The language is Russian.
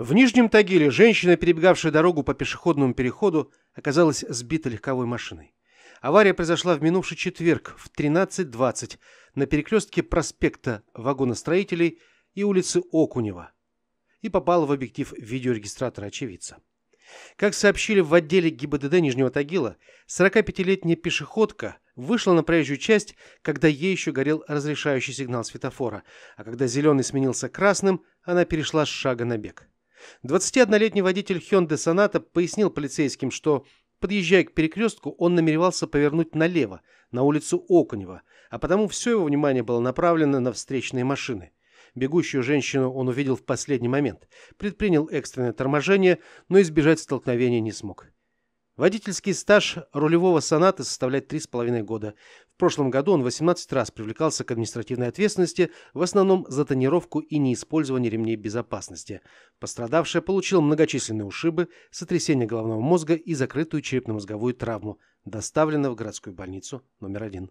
В Нижнем Тагиле женщина, перебегавшая дорогу по пешеходному переходу, оказалась сбита легковой машиной. Авария произошла в минувший четверг в 13.20 на перекрестке проспекта вагоностроителей и улицы Окунева и попала в объектив видеорегистратора очевидца. Как сообщили в отделе ГИБДД Нижнего Тагила, 45-летняя пешеходка вышла на проезжую часть, когда ей еще горел разрешающий сигнал светофора, а когда зеленый сменился красным, она перешла с шага на бег. 21-летний водитель Hyundai Sonata пояснил полицейским, что, подъезжая к перекрестку, он намеревался повернуть налево, на улицу Окунева, а потому все его внимание было направлено на встречные машины. Бегущую женщину он увидел в последний момент, предпринял экстренное торможение, но избежать столкновения не смог. Водительский стаж рулевого соната составляет 3,5 года. В прошлом году он 18 раз привлекался к административной ответственности, в основном за тонировку и неиспользование ремней безопасности. Пострадавший получил многочисленные ушибы, сотрясение головного мозга и закрытую черепно-мозговую травму, доставлено в городскую больницу номер один.